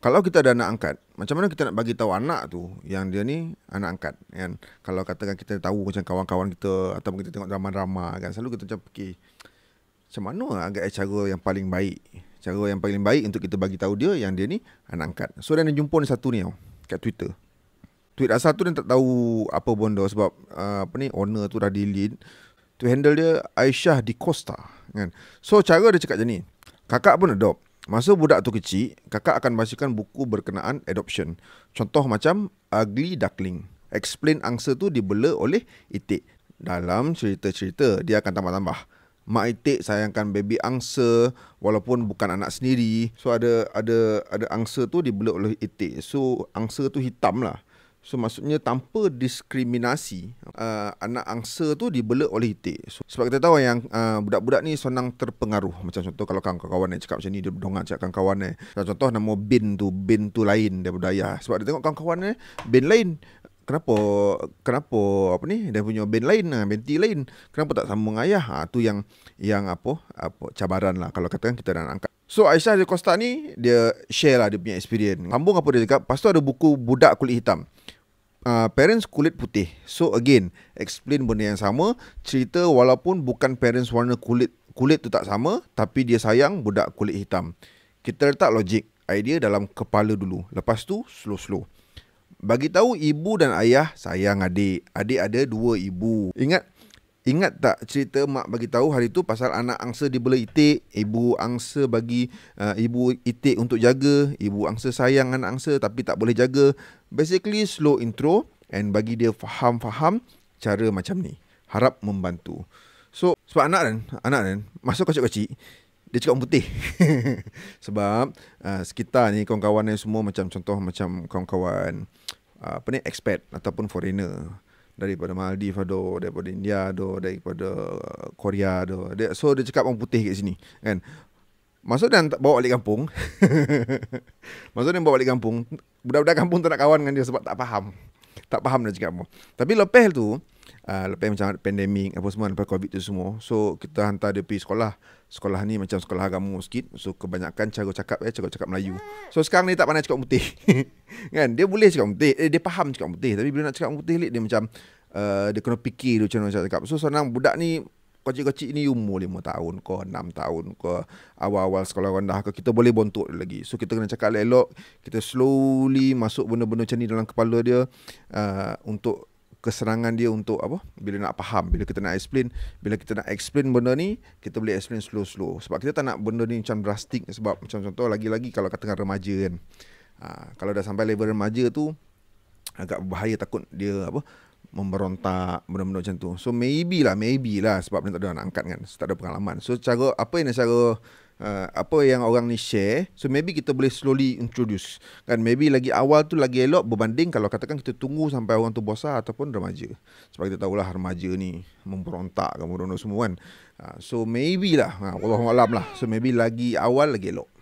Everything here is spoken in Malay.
kalau kita ada anak angkat, macam mana kita nak bagi tahu anak tu yang dia ni anak angkat kan? Kalau katakan kita tahu macam kawan-kawan kita atau kita tengok drama-drama kan, selalu kita macam fikir macam mana agak cara yang paling baik? Cara yang paling baik untuk kita bagi tahu dia yang dia ni anak angkat. So dia jumpa ni satu ni tau, kat Twitter. Tweet asal tu dia tak tahu apa bondo sebab uh, apa ni owner tu dah delete. tu handle dia Aisyah di Costa kan. So cara dia cakap macam ni. Kakak pun adopt. Masa budak tu kecil, kakak akan bacakan buku berkenaan adoption. Contoh macam Ugly Duckling. Explain angsa tu dibela oleh Itik. Dalam cerita-cerita, dia akan tambah-tambah. Mak Itik sayangkan baby angsa walaupun bukan anak sendiri. So ada ada ada angsa tu dibela oleh Itik. So angsa tu hitam lah. So maksudnya tanpa diskriminasi uh, anak angsa tu dibela oleh itik. So, sebab kita tahu yang uh, budak-budak ni senang terpengaruh. Macam contoh kalau kawan-kawan yang cakap macam ni dia berdongak cakap kawan-kawan eh. Macam contoh nama bin tu, bin tu lain dia ayah. Sebab dia tengok kawan-kawan eh, bin lain. Kenapa kenapa apa ni dia punya bin lain, ah, binti lain. Kenapa tak sambung ayah? Ha, tu yang yang apa apa cabaran lah kalau katakan kita nak angkat. So Aisyah Costa ni dia share lah dia punya experience. Sambung apa dia cakap, lepas tu ada buku Budak Kulit Hitam uh, parents kulit putih. So again, explain benda yang sama, cerita walaupun bukan parents warna kulit, kulit tu tak sama, tapi dia sayang budak kulit hitam. Kita letak logik, idea dalam kepala dulu. Lepas tu slow-slow. Bagi tahu ibu dan ayah sayang adik. Adik ada dua ibu. Ingat ingat tak cerita mak bagi tahu hari tu pasal anak angsa dibela itik, ibu angsa bagi uh, ibu itik untuk jaga, ibu angsa sayang anak angsa tapi tak boleh jaga. Basically slow intro and bagi dia faham-faham cara macam ni. Harap membantu. So sebab anak kan, anak kan masuk kecik-kecik dia cakap putih sebab uh, sekitar ni kawan-kawan yang semua macam contoh macam kawan-kawan uh, apa ni expat ataupun foreigner daripada Maldives ada daripada India ada daripada uh, Korea ada so dia cakap orang putih kat sini kan Maksud dia bawa balik kampung Maksud dia bawa balik kampung Budak-budak kampung tak nak kawan dengan dia sebab tak faham Tak faham dia cakap apa Tapi lepas tu uh, Lepas macam pandemik apa semua Lepas covid tu semua So kita hantar dia pergi sekolah Sekolah ni macam sekolah agama sikit So kebanyakan cara cakap eh, Cara cakap Melayu So sekarang ni tak pandai cakap putih kan? Dia boleh cakap putih eh, Dia faham cakap putih Tapi bila nak cakap putih Dia macam Eh, dia kena fikir dulu macam mana saya cakap. So senang budak ni kecil-kecil ni umur lima tahun ke enam tahun ke awal-awal sekolah rendah ke kita boleh bontot lagi. So kita kena cakap elok, kita slowly masuk benda-benda macam ni dalam kepala dia uh, untuk keserangan dia untuk apa bila nak faham bila kita nak explain bila kita nak explain benda ni kita boleh explain slow-slow sebab kita tak nak benda ni macam drastic sebab macam contoh lagi-lagi kalau katakan remaja kan uh, kalau dah sampai level remaja tu agak berbahaya takut dia apa memberontak benda-benda macam tu. So maybe lah, maybe lah sebab dia tak ada nak angkat kan. So, tak ada pengalaman. So cara apa yang cara uh, apa yang orang ni share, so maybe kita boleh slowly introduce. Kan maybe lagi awal tu lagi elok berbanding kalau katakan kita tunggu sampai orang tu bosah ataupun remaja. Sebab kita tahulah remaja ni memberontak kamu semua kan. Uh, so maybe lah, uh, ha, Allahumma'alam lah. So maybe lagi awal lagi elok.